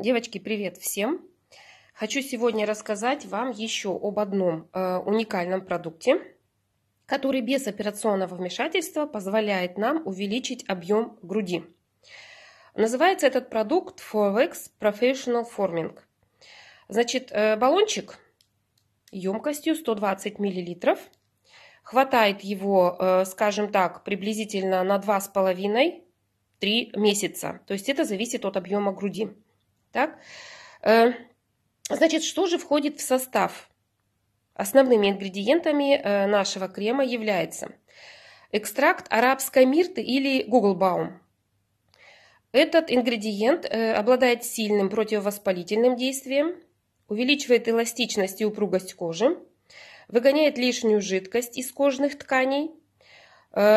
Девочки, привет всем! Хочу сегодня рассказать вам еще об одном э, уникальном продукте, который без операционного вмешательства позволяет нам увеличить объем груди. Называется этот продукт Forex Professional Forming. Значит, э, баллончик емкостью 120 мл. Хватает его, э, скажем так, приблизительно на 2,5-3 месяца. То есть это зависит от объема груди. Так? Э, значит, что же входит в состав? Основными ингредиентами э, нашего крема является экстракт арабской мирты или гуглбаум. Этот ингредиент э, обладает сильным противовоспалительным действием, увеличивает эластичность и упругость кожи, выгоняет лишнюю жидкость из кожных тканей,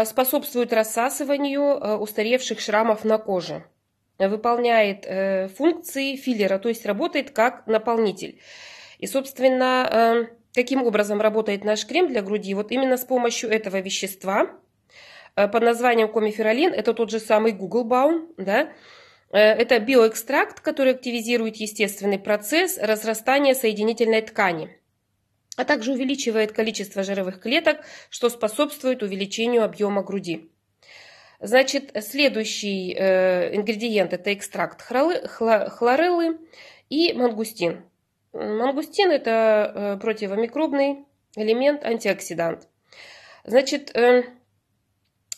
способствует рассасыванию устаревших шрамов на коже – Э, выполняет э, функции филлера, то есть работает как наполнитель. И, собственно, каким э, образом работает наш крем для груди? Вот именно с помощью этого вещества э, под названием комиферолин, это тот же самый Гуглбаум, да, это биоэкстракт, который активизирует естественный процесс разрастания соединительной ткани, а также увеличивает количество жировых клеток, что способствует увеличению объема груди. Значит, следующий э, ингредиент – это экстракт хлореллы, хлореллы и мангустин. Мангустин – это э, противомикробный элемент, антиоксидант. Значит, э,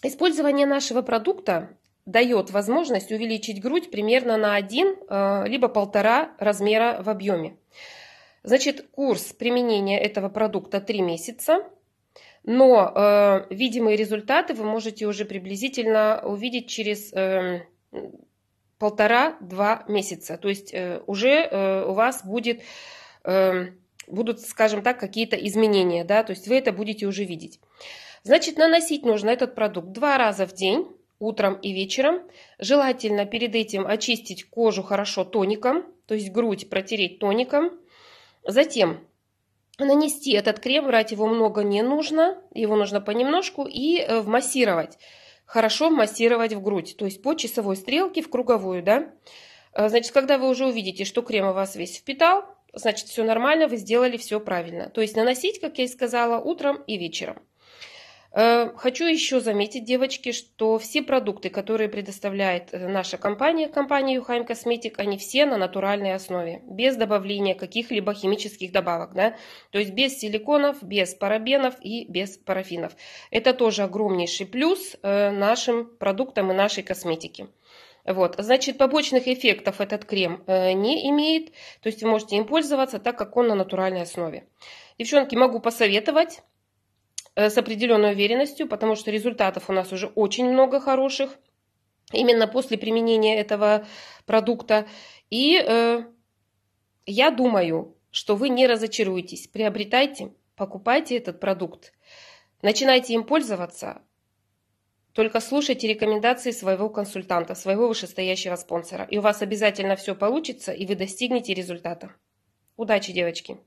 использование нашего продукта дает возможность увеличить грудь примерно на один э, либо полтора размера в объеме. Значит, курс применения этого продукта 3 месяца – но э, видимые результаты вы можете уже приблизительно увидеть через э, полтора-два месяца. То есть э, уже э, у вас будет, э, будут, скажем так, какие-то изменения. Да? То есть вы это будете уже видеть. Значит, наносить нужно этот продукт два раза в день, утром и вечером. Желательно перед этим очистить кожу хорошо тоником, то есть грудь протереть тоником. Затем нанести этот крем, брать его много не нужно, его нужно понемножку и э, вмассировать. Хорошо вмассировать в грудь, то есть по часовой стрелке в круговую, да. Э, значит, когда вы уже увидите, что крем у вас весь впитал, значит, все нормально, вы сделали все правильно. То есть наносить, как я и сказала, утром и вечером. Э, хочу еще заметить, девочки, что все продукты, которые предоставляет э, наша компания, компания Юхайм Косметик, они все на натуральной основе, без добавления каких-либо химических добавок, да? то есть без силиконов, без парабенов и без парафинов. Это тоже огромнейший плюс э, нашим продуктам и нашей косметике. Вот, значит, побочных эффектов этот крем не имеет, то есть вы можете им пользоваться, так как он на натуральной основе. Девчонки, могу посоветовать Э, с определенной уверенностью, потому что результатов у нас уже очень много хороших именно после применения этого продукта. И э, я думаю, что вы не разочаруетесь. Приобретайте, покупайте этот продукт, начинайте им пользоваться, только слушайте рекомендации своего консультанта, своего вышестоящего спонсора, и у вас обязательно все получится, и вы достигнете результата. Удачи, девочки!